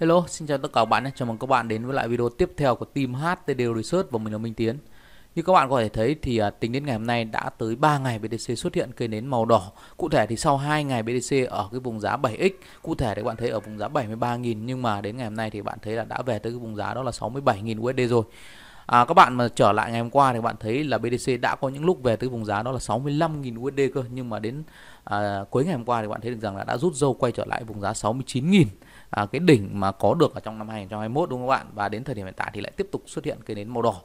Hello, xin chào tất cả các bạn Chào mừng các bạn đến với lại video tiếp theo của team HTD Research và mình là Minh Tiến. Như các bạn có thể thấy thì à, tính đến ngày hôm nay đã tới 3 ngày BTC xuất hiện cây nến màu đỏ. Cụ thể thì sau 2 ngày BTC ở cái vùng giá 7x, cụ thể thì các bạn thấy ở vùng giá 73.000 nhưng mà đến ngày hôm nay thì bạn thấy là đã về tới cái vùng giá đó là 67.000 USD rồi. À, các bạn mà trở lại ngày hôm qua thì bạn thấy là BTC đã có những lúc về tới vùng giá đó là 65.000 USD cơ nhưng mà đến à, cuối ngày hôm qua thì bạn thấy được rằng là đã rút dâu quay trở lại vùng giá 69.000 À, cái đỉnh mà có được ở trong năm 2021 đúng không các bạn và đến thời điểm hiện tại thì lại tiếp tục xuất hiện cái nến màu đỏ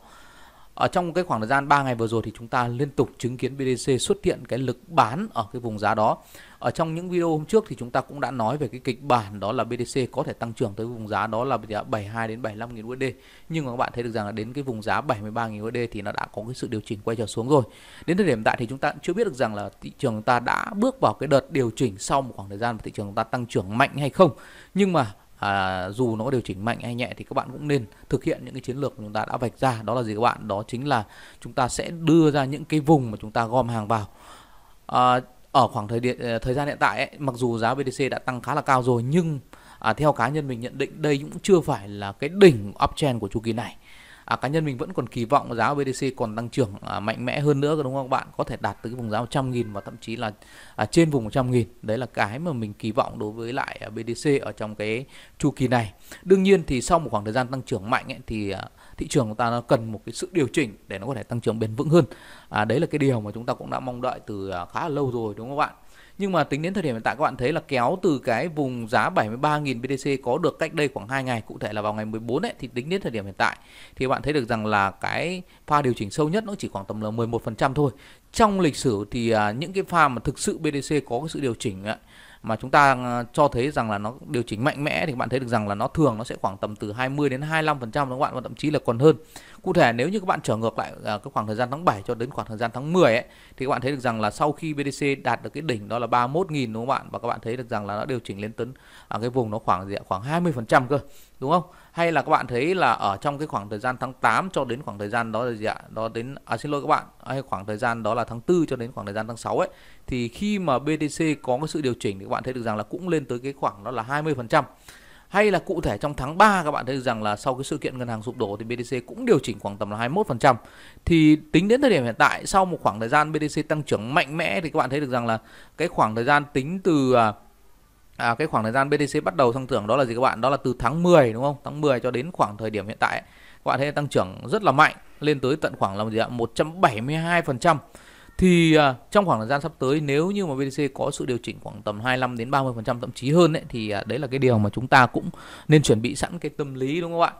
ở trong cái khoảng thời gian 3 ngày vừa rồi thì chúng ta liên tục chứng kiến BDC xuất hiện cái lực bán ở cái vùng giá đó ở trong những video hôm trước thì chúng ta cũng đã nói về cái kịch bản đó là BDC có thể tăng trưởng tới vùng giá đó là 72 đến 75 000 USD nhưng mà các bạn thấy được rằng là đến cái vùng giá 73 000 USD thì nó đã có cái sự điều chỉnh quay trở xuống rồi đến thời điểm tại thì chúng ta chưa biết được rằng là thị trường ta đã bước vào cái đợt điều chỉnh sau một khoảng thời gian mà thị trường ta tăng trưởng mạnh hay không nhưng mà à, dù nó có điều chỉnh mạnh hay nhẹ thì các bạn cũng nên thực hiện những cái chiến lược mà chúng ta đã vạch ra đó là gì các bạn đó chính là chúng ta sẽ đưa ra những cái vùng mà chúng ta gom hàng vào à, ở khoảng thời điện ờ, thời gian hiện tại ấy, mặc dù giá BTC đã tăng khá là cao rồi nhưng à, theo cá nhân mình nhận định đây cũng chưa phải là cái đỉnh uptrend của chu kỳ này à, cá nhân mình vẫn còn kỳ vọng giá BTC còn tăng trưởng à, mạnh mẽ hơn nữa đúng không các bạn có thể đạt tới vùng giá 100 nghìn và thậm chí là à, trên vùng 100 nghìn đấy là cái mà mình kỳ vọng đối với lại à, BTC ở trong cái chu kỳ này đương nhiên thì sau một khoảng thời gian tăng trưởng mạnh ấy, thì à, thị trường của ta nó cần một cái sự điều chỉnh để nó có thể tăng trưởng bền vững hơn à, đấy là cái điều mà chúng ta cũng đã mong đợi từ à, khá là lâu rồi đúng không các bạn nhưng mà tính đến thời điểm hiện tại các bạn thấy là kéo từ cái vùng giá 73.000 BTC có được cách đây khoảng 2 ngày cụ thể là vào ngày 14 ấy thì tính đến thời điểm hiện tại thì bạn thấy được rằng là cái pha điều chỉnh sâu nhất nó chỉ khoảng tầm là 11% thôi trong lịch sử thì à, những cái pha mà thực sự BTC có cái sự điều chỉnh ấy, mà chúng ta ờ, cho thấy rằng là nó điều chỉnh mạnh mẽ thì các bạn thấy được rằng là nó thường nó sẽ khoảng tầm từ 20 đến 25 phần trăm các bạn và thậm chí là còn hơn cụ thể nếu như các bạn trở ngược lại ờ, cái khoảng thời gian tháng 7 cho đến khoảng thời gian tháng 10 ấy, thì các bạn thấy được rằng là sau khi BTC đạt được cái đỉnh đó là 31.000 đúng không bạn và các bạn thấy được rằng là nó điều chỉnh lên tấn ở à, cái vùng nó khoảng gì ạ khoảng 20 phần trăm cơ đúng không hay là các bạn thấy là ở trong cái khoảng thời gian tháng 8 cho đến khoảng thời gian đó là gì ạ? Đó đến à xin lỗi các bạn, à, hay khoảng thời gian đó là tháng 4 cho đến khoảng thời gian tháng 6 ấy thì khi mà BTC có cái sự điều chỉnh thì các bạn thấy được rằng là cũng lên tới cái khoảng đó là 20%. Hay là cụ thể trong tháng 3 các bạn thấy được rằng là sau cái sự kiện ngân hàng sụp đổ thì BTC cũng điều chỉnh khoảng tầm là 21%. Thì tính đến thời điểm hiện tại sau một khoảng thời gian BTC tăng trưởng mạnh mẽ thì các bạn thấy được rằng là cái khoảng thời gian tính từ à, à, cái khoảng thời gian BTC bắt đầu tăng trưởng đó là gì các bạn đó là từ tháng 10 đúng không tháng 10 cho đến khoảng thời điểm hiện tại các bạn thấy tăng trưởng rất là mạnh lên tới tận khoảng là gì ạ 172 phần trăm thì à, trong khoảng thời gian sắp tới nếu như mà BTC có sự điều chỉnh khoảng tầm 25 đến 30 phần trăm thậm chí hơn ấy, thì à, đấy là cái điều mà chúng ta cũng nên chuẩn bị sẵn cái tâm lý đúng không ạ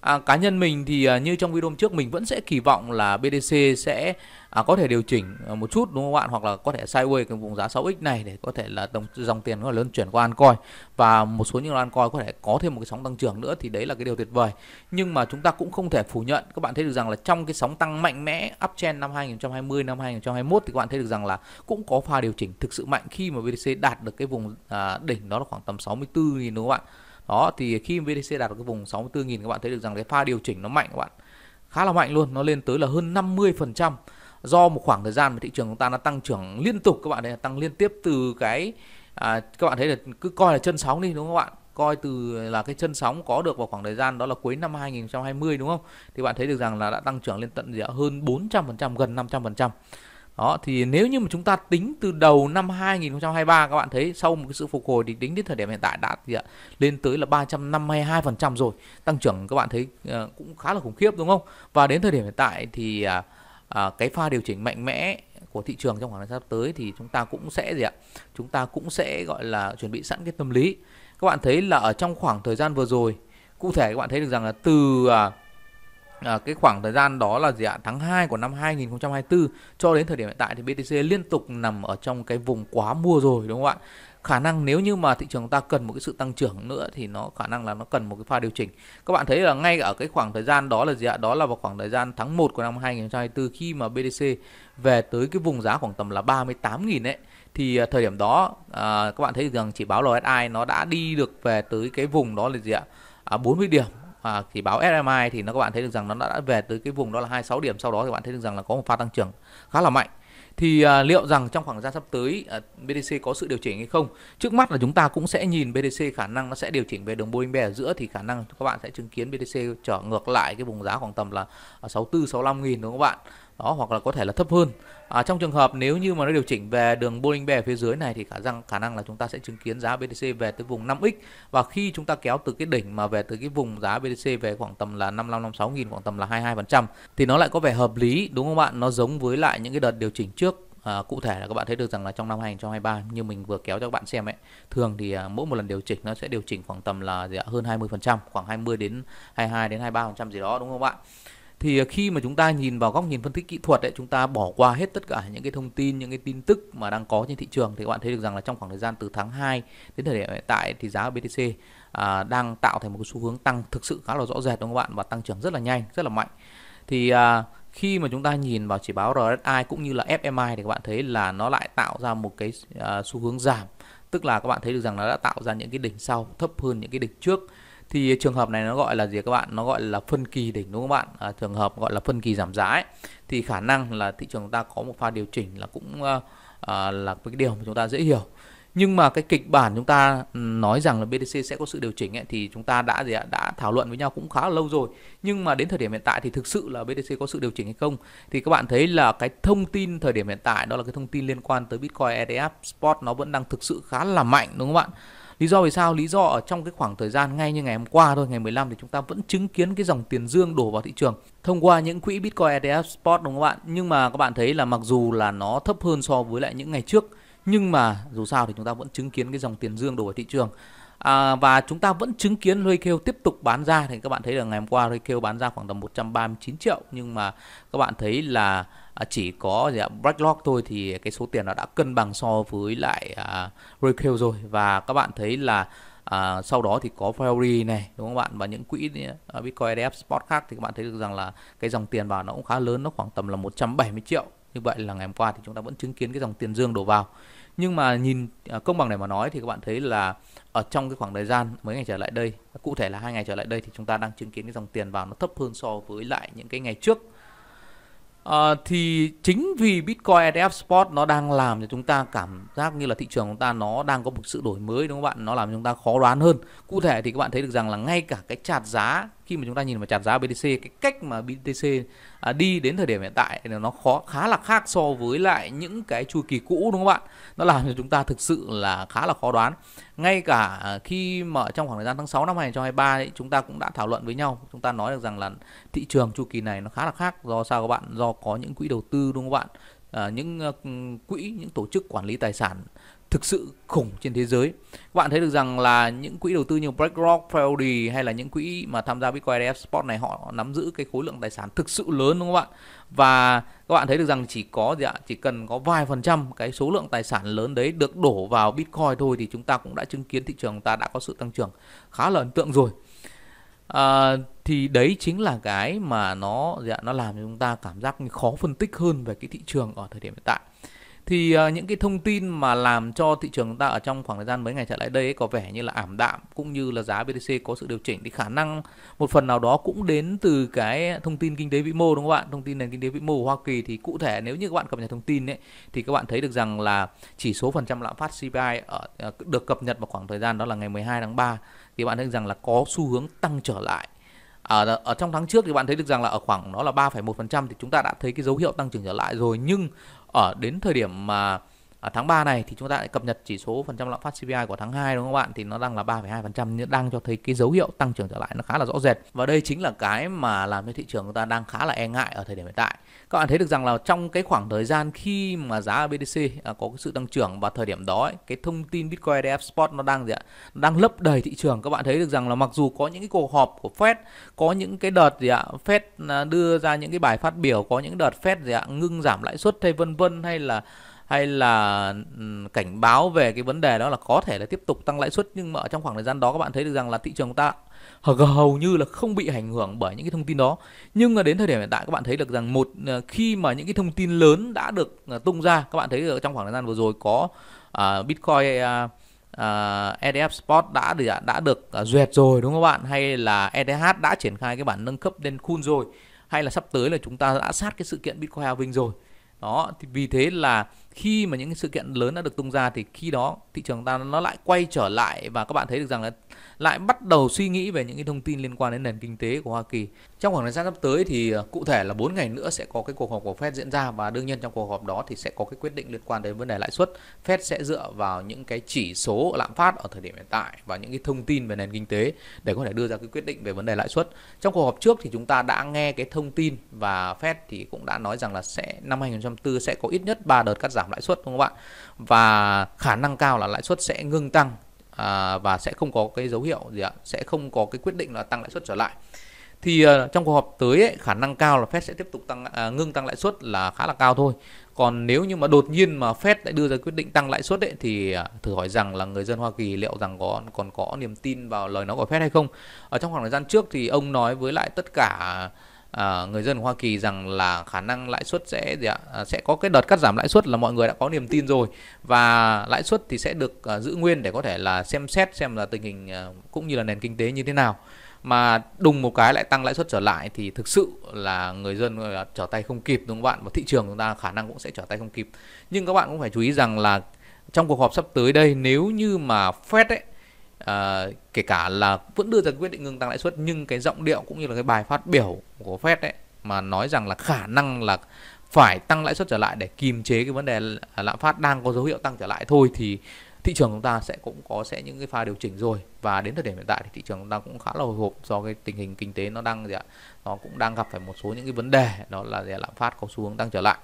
À, cá nhân mình thì à, như trong video trước mình vẫn sẽ kỳ vọng là BDC sẽ à, có thể điều chỉnh à, một chút đúng không các bạn hoặc là có thể sideways cái vùng giá 6x này để có thể là tổng dòng tiền nó lớn chuyển qua Ancoin và một số những Ancoin có thể có thêm một cái sóng tăng trưởng nữa thì đấy là cái điều tuyệt vời. Nhưng mà chúng ta cũng không thể phủ nhận các bạn thấy được rằng là trong cái sóng tăng mạnh mẽ uptrend năm 2020 năm 2021 thì các bạn thấy được rằng là cũng có pha điều chỉnh thực sự mạnh khi mà BDC đạt được cái vùng à, đỉnh đó là khoảng tầm 64 nghìn đúng không các bạn? đó thì khi VDC đạt được cái vùng 64.000 các bạn thấy được rằng cái pha điều chỉnh nó mạnh các bạn khá là mạnh luôn nó lên tới là hơn 50% do một khoảng thời gian mà thị trường chúng ta nó tăng trưởng liên tục các bạn thấy tăng liên tiếp từ cái à, các bạn thấy là cứ coi là chân sóng đi đúng không các bạn coi từ là cái chân sóng có được vào khoảng thời gian đó là cuối năm 2020 đúng không thì bạn thấy được rằng là đã tăng trưởng lên tận gì ạ hơn 400% gần 500% đó thì nếu như mà chúng ta tính từ đầu năm 2023 các bạn thấy sau một cái sự phục hồi thì tính đến thời điểm hiện tại đã thì ạ, lên tới là 352% rồi. Tăng trưởng các bạn thấy uh, cũng khá là khủng khiếp đúng không? Và đến thời điểm hiện tại thì uh, uh, cái pha điều chỉnh mạnh mẽ của thị trường trong khoảng thời gian sắp tới thì chúng ta cũng sẽ gì ạ? Chúng ta cũng sẽ gọi là chuẩn bị sẵn cái tâm lý. Các bạn thấy là ở trong khoảng thời gian vừa rồi, cụ thể các bạn thấy được rằng là từ uh, à, cái khoảng thời gian đó là gì ạ tháng 2 của năm 2024 cho đến thời điểm hiện tại thì BTC liên tục nằm ở trong cái vùng quá mua rồi đúng không ạ khả năng nếu như mà thị trường ta cần một cái sự tăng trưởng nữa thì nó khả năng là nó cần một cái pha điều chỉnh. Các bạn thấy là ngay ở cái khoảng thời gian đó là gì ạ? Đó là vào khoảng thời gian tháng 1 của năm 2024 khi mà BTC về tới cái vùng giá khoảng tầm là 38.000 ấy thì à, thời điểm đó à, các bạn thấy rằng chỉ báo RSI nó đã đi được về tới cái vùng đó là gì ạ? À, 40 điểm à, chỉ báo SMI thì nó các bạn thấy được rằng nó đã về tới cái vùng đó là 26 điểm sau đó thì bạn thấy được rằng là có một pha tăng trưởng khá là mạnh thì à, liệu rằng trong khoảng thời gian sắp tới à, BDC có sự điều chỉnh hay không trước mắt là chúng ta cũng sẽ nhìn BDC khả năng nó sẽ điều chỉnh về đường Boeing Bear ở giữa thì khả năng các bạn sẽ chứng kiến BDC trở ngược lại cái vùng giá khoảng tầm là 64 65 nghìn đúng không các bạn đó hoặc là có thể là thấp hơn à, trong trường hợp nếu như mà nó điều chỉnh về đường Boeing Bear phía dưới này thì khả năng khả năng là chúng ta sẽ chứng kiến giá BTC về tới vùng 5x và khi chúng ta kéo từ cái đỉnh mà về tới cái vùng giá BTC về khoảng tầm là 5556 nghìn khoảng tầm là 22% thì nó lại có vẻ hợp lý đúng không bạn nó giống với lại những cái đợt điều chỉnh trước À, cụ thể là các bạn thấy được rằng là trong năm 2023 như mình vừa kéo cho các bạn xem ấy thường thì à, mỗi một lần điều chỉnh nó sẽ điều chỉnh khoảng tầm là gì ạ? hơn 20% khoảng 20 đến 22 đến 23% gì đó đúng không bạn thì ờ, khi mà chúng ta nhìn vào góc nhìn phân tích kỹ thuật ấy, chúng ta bỏ qua hết tất cả những cái thông tin những cái tin tức mà đang có trên thị trường thì các bạn thấy được rằng là trong khoảng thời gian từ tháng 2 đến thời điểm hiện tại thì giá BTC à, đang tạo thành một xu hướng tăng thực sự khá là rõ rệt đúng không các bạn và tăng trưởng rất là nhanh rất là mạnh thì à, khi mà chúng ta nhìn vào chỉ báo RSI cũng như là FMI thì các bạn thấy là nó lại tạo ra một cái à, xu hướng giảm tức là các bạn thấy được rằng nó đã tạo ra những cái đỉnh sau thấp hơn những cái đỉnh trước thì trường hợp này nó gọi là gì các bạn nó gọi là phân kỳ đỉnh đúng không các bạn à, trường hợp gọi là phân kỳ giảm giá ấy. thì khả năng là thị trường chúng ta có một pha điều chỉnh là cũng à, là cái điều mà chúng ta dễ hiểu nhưng mà cái kịch bản chúng ta ừ, nói rằng là BTC sẽ có sự điều chỉnh ấy, thì chúng ta đã gì ạ đã thảo luận với nhau cũng khá là lâu rồi nhưng mà đến thời điểm hiện tại thì thực sự là BTC có sự điều chỉnh hay không thì các bạn thấy là cái thông tin thời điểm hiện tại đó là cái thông tin liên quan tới Bitcoin ETF spot nó vẫn đang thực sự khá là mạnh đúng không bạn Lý do vì sao? Lý do ở trong cái khoảng thời gian ngay như ngày hôm qua thôi, ngày 15 thì chúng ta vẫn chứng kiến cái dòng tiền dương đổ vào thị trường thông qua những quỹ Bitcoin ETF Spot đúng không các bạn? Nhưng mà các bạn thấy là mặc dù là nó thấp hơn so với lại những ngày trước nhưng mà dù sao thì chúng ta vẫn chứng kiến cái dòng tiền dương đổ vào thị trường. À, và chúng ta vẫn chứng kiến kêu tiếp tục bán ra thì các bạn thấy là ngày hôm qua kêu bán ra khoảng tầm 139 triệu nhưng mà các bạn thấy là À, chỉ có gì ạ Blacklock thôi thì cái số tiền nó đã cân bằng so với lại à, Royal rồi và các bạn thấy là à, sau đó thì có Ferrari này đúng không bạn và những quỹ uh, Bitcoin ETF Spot khác thì các bạn thấy được rằng là cái dòng tiền vào nó cũng khá lớn nó khoảng tầm là 170 triệu như vậy là ngày hôm qua thì chúng ta vẫn chứng kiến cái dòng tiền dương đổ vào nhưng mà nhìn à, công bằng để mà nói thì các bạn thấy là ở trong cái khoảng thời gian mấy ngày trở lại đây cụ thể là hai ngày trở lại đây thì chúng ta đang chứng kiến cái dòng tiền vào nó thấp hơn so với lại những cái ngày trước À, thì chính vì Bitcoin ETF Spot nó đang làm cho chúng ta cảm giác như là thị trường chúng ta nó đang có một sự đổi mới đúng không bạn? Nó làm cho chúng ta khó đoán hơn. Cụ thể thì các bạn thấy được rằng là ngay cả cái chart giá khi mà chúng ta nhìn vào chart giá BTC cái cách mà BTC à, đi đến thời điểm hiện tại là nó khó khá là khác so với lại những cái chu kỳ cũ đúng không bạn nó làm cho chúng ta thực sự là khá là khó đoán ngay cả à, khi mà trong khoảng thời gian tháng 6 năm 2023 ấy, chúng ta cũng đã thảo luận với nhau chúng ta nói được rằng là thị trường chu kỳ này nó khá là khác do sao các bạn do có những quỹ đầu tư đúng không bạn à, những uh, quỹ những tổ chức quản lý tài sản thực sự khủng trên thế giới. Các bạn thấy được rằng là những quỹ đầu tư như BlackRock, Fidelity hay là những quỹ mà tham gia Bitcoin ETF Spot này họ nắm giữ cái khối lượng tài sản thực sự lớn đúng không ạ? Và các bạn thấy được rằng chỉ có dạ, chỉ cần có vài phần trăm cái số lượng tài sản lớn đấy được đổ vào Bitcoin thôi thì chúng ta cũng đã chứng kiến thị trường ta đã có sự tăng trưởng khá là ấn tượng rồi. À, thì đấy chính là cái mà nó dạ, nó làm cho chúng ta cảm giác khó phân tích hơn về cái thị trường ở thời điểm hiện tại thì ờ, những cái thông tin mà làm cho thị trường chúng ta ở trong khoảng thời gian mấy ngày trở lại đây ấy, có vẻ như là ảm đạm cũng như là giá BTC có sự điều chỉnh thì khả năng một phần nào đó cũng đến từ cái thông tin kinh tế vĩ mô đúng không bạn thông tin nền kinh tế vĩ mô của Hoa Kỳ thì cụ thể nếu như các bạn cập nhật thông tin ấy thì các bạn thấy được rằng là chỉ số phần trăm lạm phát CPI ở, ờ, được cập nhật vào khoảng thời gian đó là ngày 12 tháng 3 thì bạn thấy rằng là có xu hướng tăng trở lại ở, ờ, ở trong tháng trước thì bạn thấy được rằng là ở khoảng đó là 3,1% thì chúng ta đã thấy cái dấu hiệu tăng trưởng trở lại rồi nhưng ở đến thời điểm mà ở à, tháng 3 này thì chúng ta lại cập nhật chỉ số phần trăm lạm phát CPI của tháng 2 đúng không các bạn thì nó đang là 3,2% đang cho thấy cái dấu hiệu tăng trưởng trở lại nó khá là rõ rệt và đây chính là cái mà làm cho thị trường chúng ta đang khá là e ngại ở thời điểm hiện tại các bạn thấy được rằng là trong cái khoảng thời gian khi mà giá BTC à, có cái sự tăng trưởng và thời điểm đó ấy, cái thông tin Bitcoin ETF Spot nó đang gì ạ nó đang lấp đầy thị trường các bạn thấy được rằng là mặc dù có những cái cuộc họp của Fed có những cái đợt gì ạ Fed à, đưa ra những cái bài phát biểu có những đợt Fed gì ạ ngưng giảm lãi suất hay vân vân hay là hay là ừ, cảnh báo về cái vấn đề đó là có thể là tiếp tục tăng lãi suất nhưng mà ở trong khoảng thời gian đó các bạn thấy được rằng là thị trường ta hầu như là không bị ảnh hưởng bởi những cái thông tin đó nhưng mà đến thời điểm hiện tại các bạn thấy được rằng một ờ, khi mà những cái thông tin lớn đã được ờ, tung ra các bạn thấy ở trong khoảng thời gian vừa rồi có uh, bitcoin uh, à, uh, à, ETF Spot đã đã, đã được uh, duyệt rồi đúng không các bạn hay là ETH đã triển khai cái bản nâng cấp lên khuôn rồi hay là sắp tới là chúng ta đã sát cái sự kiện Bitcoin Halving rồi đó thì vì thế là khi mà những sự kiện lớn đã được tung ra thì khi đó thị trường ta nó lại quay trở lại và các bạn thấy được rằng là lại bắt đầu suy nghĩ về những cái thông tin liên quan đến nền kinh tế của Hoa Kỳ. Trong khoảng thời gian sắp tới thì ờ, cụ thể là 4 ngày nữa sẽ có cái cuộc họp của Fed diễn ra và đương nhiên trong cuộc họp đó thì sẽ có cái quyết định liên quan đến vấn đề lãi suất. Fed sẽ dựa vào những cái chỉ số lạm phát ở thời điểm hiện tại và những cái thông tin về nền kinh tế để có thể đưa ra cái quyết định về vấn đề lãi suất. Trong cuộc họp trước thì chúng ta đã nghe cái thông tin và Fed thì cũng đã nói rằng là sẽ năm 2024 sẽ có ít nhất 3 đợt cắt giảm giảm lãi suất đúng không bạn và khả năng cao là lãi suất sẽ ngưng tăng à, và sẽ không có cái dấu hiệu gì ạ sẽ không có cái quyết định là tăng lãi suất trở lại thì uh, trong cuộc họp tới ấy, khả năng cao là Fed sẽ tiếp tục tăng uh, ngưng tăng lãi suất là khá là cao thôi. Còn nếu như mà đột nhiên mà Fed lại đưa ra quyết định tăng lãi suất ấy thì à, thử hỏi rằng là người dân Hoa Kỳ liệu rằng có còn có niềm tin vào lời nói của Fed hay không. Ở trong khoảng thời gian trước thì ông nói với lại tất cả à, người dân Hoa Kỳ rằng là khả năng lãi suất sẽ gì ạ? À, sẽ có cái đợt cắt giảm lãi suất là mọi người đã có niềm tin rồi và lãi suất thì sẽ được à, giữ nguyên để có thể là xem xét xem là tình hình à, cũng như là nền kinh tế như thế nào mà đùng một cái lại tăng lãi suất trở lại thì thực sự là người dân trở tay không kịp đúng không bạn và thị trường chúng ta khả năng cũng sẽ trở tay không kịp nhưng các bạn cũng phải chú ý rằng là trong cuộc họp sắp tới đây nếu như mà Fed ấy à, kể cả là vẫn đưa ra quyết định ngừng tăng lãi suất nhưng cái giọng điệu cũng như là cái bài phát biểu của Fed đấy mà nói rằng là khả năng là phải tăng lãi suất trở lại để kìm chế cái vấn đề lạm phát đang có dấu hiệu tăng trở lại thôi thì thị trường chúng ta sẽ cũng có sẽ những cái pha điều chỉnh rồi và đến thời điểm hiện tại thì thị trường chúng ta cũng khá là hồi hộp do cái tình hình kinh tế nó đang gì ạ nó cũng đang gặp phải một số những cái vấn đề đó là lạm phát có xu hướng tăng trở lại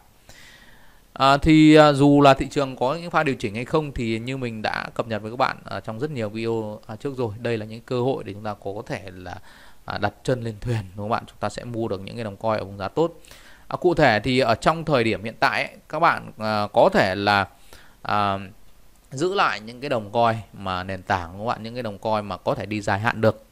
À, thì à, dù là thị trường có những pha điều chỉnh hay không thì như mình đã cập nhật với các bạn à, trong rất nhiều video à, trước rồi đây là những cơ hội để chúng ta có, thể là à, đặt chân lên thuyền đúng không bạn chúng ta sẽ mua được những cái đồng coi ở vùng giá tốt à, cụ thể thì ở trong thời điểm hiện tại ấy, các bạn à, có thể là à, giữ lại những cái đồng coi mà nền tảng các bạn những cái đồng coi mà có thể đi dài hạn được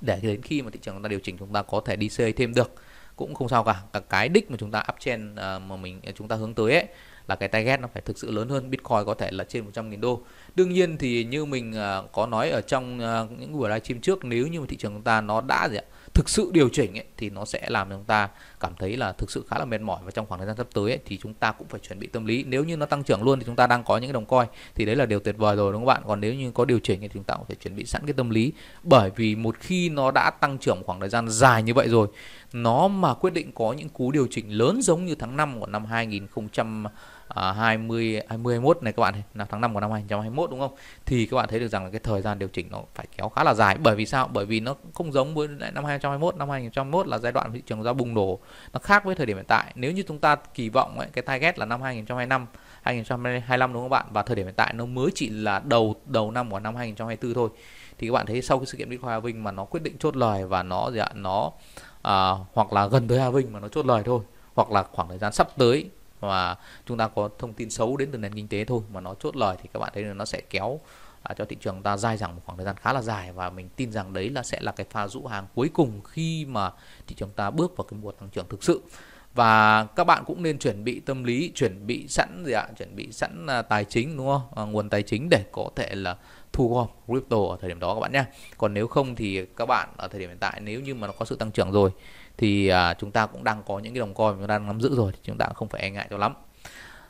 để đến khi mà thị trường chúng ta điều chỉnh chúng ta có thể đi xây thêm được cũng không sao cả cả cái đích mà chúng ta up uh, mà mình ờ, chúng ta hướng tới ấy là cái target nó phải thực sự lớn hơn Bitcoin có thể là trên 100.000 đô. Đương nhiên thì như mình ờ, có nói ở trong những buổi livestream trước nếu như thị trường chúng ta nó đã gì ạ? thực sự điều chỉnh ấy, thì nó sẽ làm chúng ta cảm thấy là thực sự khá là mệt mỏi và trong khoảng thời gian sắp tới ấy, thì chúng ta cũng phải chuẩn bị tâm lý nếu như nó tăng trưởng luôn thì chúng ta đang có những cái đồng coi thì đấy là điều tuyệt vời rồi đúng không bạn còn nếu như có điều chỉnh thì chúng ta cũng phải chuẩn bị sẵn cái tâm lý bởi vì một khi nó đã tăng trưởng khoảng thời gian dài như vậy rồi nó mà quyết định có những cú điều chỉnh lớn giống như tháng 5 của năm 2020 à, 20 2021 này các bạn là tháng 5 của năm 2021 đúng không? Thì các bạn thấy được rằng là cái thời gian điều chỉnh nó phải kéo khá là dài bởi vì sao? Bởi vì nó không giống với lại năm 2021, năm 2021 là giai đoạn thị trường ra bùng nổ, nó khác với thời điểm hiện tại. Nếu như chúng ta kỳ vọng ấy, cái target là năm 2025 2025 đúng không các bạn? Và thời điểm hiện tại nó mới chỉ là đầu đầu năm của năm 2024 thôi. Thì các bạn thấy sau cái sự kiện Bitcoin vinh mà nó quyết định chốt lời và nó gì ạ? Nó à, hoặc là gần tới vinh mà nó chốt lời thôi hoặc là khoảng thời gian sắp tới và chúng ta có thông tin xấu đến từ nền kinh tế thôi mà nó chốt lời thì các bạn thấy là nó sẽ kéo à, cho thị trường ta dai dẳng một khoảng thời gian khá là dài và mình tin rằng đấy là sẽ là cái pha rũ hàng cuối cùng khi mà thị trường ta bước vào cái mùa tăng trưởng thực sự và các bạn cũng nên chuẩn bị tâm lý chuẩn bị sẵn gì ạ chuẩn bị sẵn à, tài chính đúng không à, nguồn tài chính để có thể là thu gom crypto ở thời điểm đó các bạn nhé còn nếu không thì các bạn ở thời điểm hiện tại nếu như mà nó có sự tăng trưởng rồi thì à, chúng ta cũng đang có những cái đồng coin chúng ta đang nắm giữ rồi thì chúng ta cũng không phải e ngại cho lắm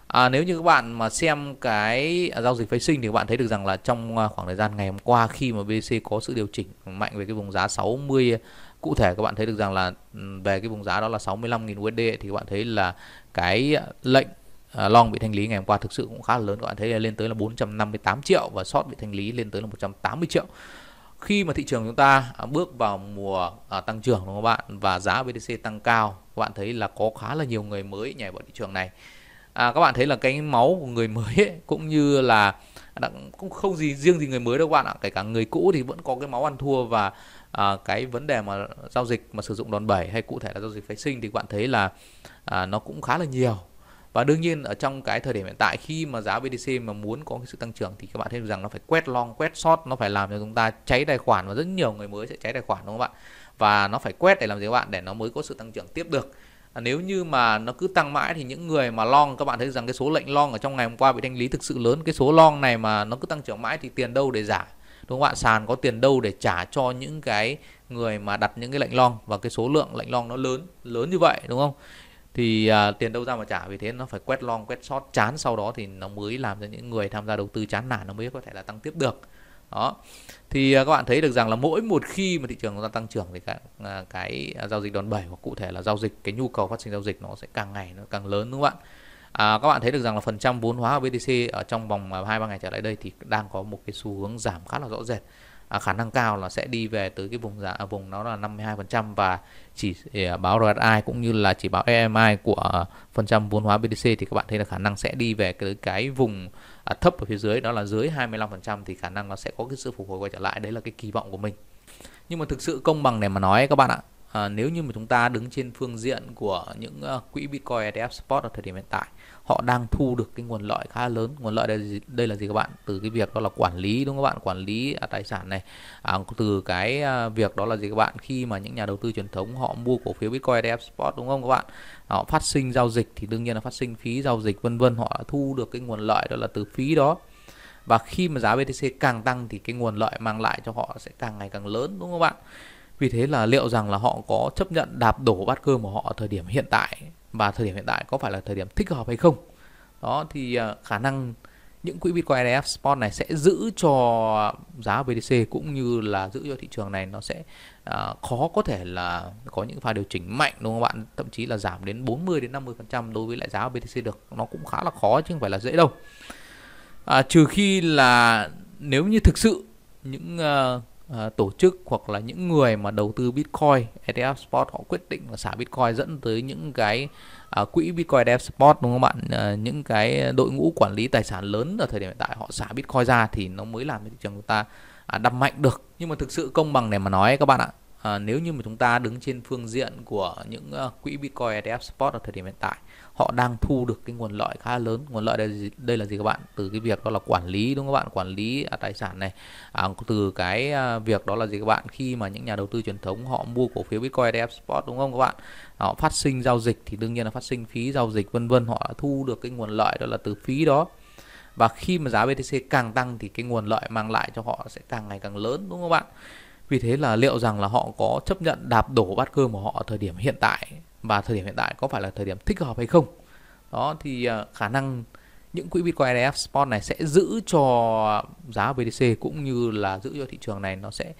à, nếu như các bạn mà xem cái à, giao dịch phái sinh thì các bạn thấy được rằng là trong à, khoảng thời gian ngày hôm qua khi mà BC có sự điều chỉnh mạnh về cái vùng giá 60 à, cụ thể các bạn thấy được rằng là về cái vùng giá đó là 65.000 USD thì các bạn thấy là cái lệnh long bị thanh lý ngày hôm qua thực sự cũng khá là lớn các bạn thấy là lên tới là 458 triệu và short bị thanh lý lên tới là 180 triệu khi mà thị trường chúng ta à, bước vào mùa à, tăng trưởng đúng không các bạn và giá BTC tăng cao các bạn thấy là có khá là nhiều người mới nhảy vào thị trường này à, các bạn thấy là cái máu của người mới ấy, cũng như là à, cũng không gì riêng gì người mới đâu các bạn ạ kể cả người cũ thì vẫn có cái máu ăn thua và à, cái vấn đề mà giao dịch mà sử dụng đòn bẩy hay cụ thể là giao dịch phái sinh thì các bạn thấy là à, nó cũng khá là nhiều và đương nhiên ở trong cái thời điểm hiện tại khi mà giá BTC mà muốn có cái sự tăng trưởng thì các bạn thấy rằng nó phải quét long quét short nó phải làm cho chúng ta cháy tài khoản và rất nhiều người mới sẽ cháy tài khoản đúng không bạn và nó phải quét để làm gì các bạn để nó mới có sự tăng trưởng tiếp được à, nếu như mà nó cứ tăng mãi thì những người mà long các bạn thấy rằng cái số lệnh long ở trong ngày hôm qua bị thanh lý thực sự lớn cái số long này mà nó cứ tăng trưởng mãi thì tiền đâu để giả đúng không ạ sàn có tiền đâu để trả cho những cái người mà đặt những cái lệnh long và cái số lượng lệnh long nó lớn lớn như vậy đúng không thì à, tiền đâu ra mà trả vì thế nó phải quét long quét short chán sau đó thì nó mới làm cho những người tham gia đầu tư chán nản nó mới có thể là tăng tiếp được đó thì à, các bạn thấy được rằng là mỗi một khi mà thị trường nó tăng trưởng thì các à, cái giao dịch đòn bẩy hoặc cụ thể là giao dịch cái nhu cầu phát sinh giao dịch nó sẽ càng ngày nó càng lớn đúng không ạ à, các bạn thấy được rằng là phần trăm vốn hóa của BTC ở trong vòng à, hai ba ngày trở lại đây thì đang có một cái xu hướng giảm khá là rõ rệt à, khả năng cao là sẽ đi về tới cái vùng giá à, vùng nó là 52% và chỉ à, báo RSI cũng như là chỉ báo EMI của phần trăm vốn hóa BTC thì các bạn thấy là khả năng sẽ đi về cái cái vùng à, thấp ở phía dưới đó là dưới 25% thì khả năng nó sẽ có cái sự phục hồi quay trở lại đấy là cái kỳ vọng của mình nhưng mà thực sự công bằng để mà nói các bạn ạ à, nếu như mà chúng ta đứng trên phương diện của những uh, quỹ Bitcoin ETF spot ở thời điểm hiện tại họ đang thu được cái nguồn lợi khá lớn nguồn lợi đây đây là gì các bạn từ cái việc đó là quản lý đúng không các bạn quản lý à, tài sản này à, từ cái à, việc đó là gì các bạn khi mà những nhà đầu tư truyền thống họ mua cổ phiếu Bitcoin ETF spot đúng không các bạn họ phát sinh giao dịch thì đương nhiên là phát sinh phí giao dịch vân vân họ thu được cái nguồn lợi đó là từ phí đó và khi mà giá BTC càng tăng thì cái nguồn lợi mang lại cho họ sẽ càng ngày càng lớn đúng không các bạn vì thế là liệu rằng là họ có chấp nhận đạp đổ bát cơm của họ ở thời điểm hiện tại và thời điểm hiện tại có phải là thời điểm thích hợp hay không? Đó thì à, khả năng những quỹ Bitcoin ETF spot này sẽ giữ cho giá BTC cũng như là giữ cho thị trường này nó sẽ uh, khó có thể là có những pha điều chỉnh mạnh đúng không bạn thậm chí là giảm đến 40 đến 50 phần trăm đối với lại giá BTC được nó cũng khá là khó chứ không phải là dễ đâu à, trừ khi là nếu như thực sự những uh, Ờ, tổ chức hoặc là những người mà đầu tư Bitcoin ETF spot họ quyết định là xả Bitcoin dẫn tới những cái uh, quỹ Bitcoin ETF spot đúng không bạn uh, những cái đội ngũ quản lý tài sản lớn ở thời điểm hiện tại họ xả Bitcoin ra thì nó mới làm thị trường chúng ta uh, à, đâm mạnh được nhưng mà thực sự công bằng để mà nói các bạn ạ à, nếu như mà chúng ta đứng trên phương diện của những uh, quỹ Bitcoin ETF spot ở thời điểm hiện tại họ đang thu được cái nguồn lợi khá lớn nguồn lợi đây đây là gì các bạn từ cái việc đó là quản lý đúng không các bạn quản lý à, tài sản này à, từ cái à, việc đó là gì các bạn khi mà những nhà đầu tư truyền thống họ mua cổ phiếu Bitcoin ETF spot đúng không các bạn họ phát sinh giao dịch thì đương nhiên là phát sinh phí giao dịch vân vân họ đã thu được cái nguồn lợi đó là từ phí đó và khi mà giá BTC càng tăng thì cái nguồn lợi mang lại cho họ sẽ càng ngày càng lớn đúng không các bạn vì thế là liệu rằng là họ có chấp nhận đạp đổ bát cơm của họ ở thời điểm hiện tại và thời điểm hiện tại có phải là thời điểm thích hợp hay không? Đó thì à, khả năng những quỹ Bitcoin ETF spot này sẽ giữ cho giá BTC cũng như là giữ cho thị trường này nó sẽ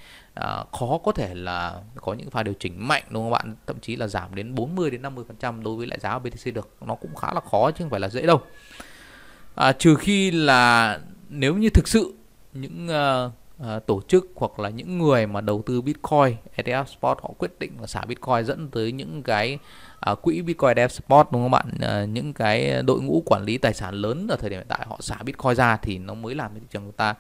uh, khó có thể là có những pha điều chỉnh mạnh đúng không bạn? Thậm chí là giảm đến 40 đến 50% đối với lại giá BTC được. Nó cũng khá là khó chứ không phải là dễ đâu. À, trừ khi là nếu như thực sự những uh, Ờ, tổ chức hoặc là những người mà đầu tư Bitcoin ETF spot họ quyết định là xả Bitcoin dẫn tới những cái uh, quỹ Bitcoin ETF spot đúng không bạn uh, những cái đội ngũ quản lý tài sản lớn ở thời điểm hiện tại họ xả Bitcoin ra thì nó mới làm thị trường chúng ta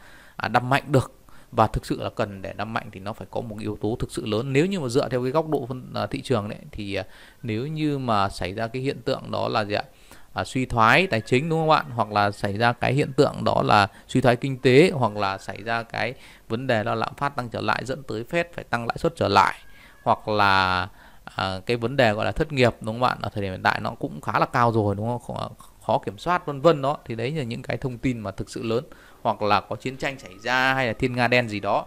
uh, đâm mạnh được và thực sự là cần để đâm mạnh thì nó phải có một yếu tố thực sự lớn nếu như mà dựa theo cái góc độ phân, uh, thị trường đấy thì uh, nếu như mà xảy ra cái hiện tượng đó là gì ạ à, suy thoái tài chính đúng không bạn hoặc là xảy ra cái hiện tượng đó là suy thoái kinh tế hoặc là xảy ra cái vấn đề là lạm phát tăng trở lại dẫn tới phép phải tăng lãi suất trở lại hoặc là à, cái vấn đề gọi là thất nghiệp đúng không bạn ở thời điểm hiện tại nó cũng khá là cao rồi đúng không khó kiểm soát vân vân đó thì đấy là những cái thông tin mà thực sự lớn hoặc là có chiến tranh xảy ra hay là thiên nga đen gì đó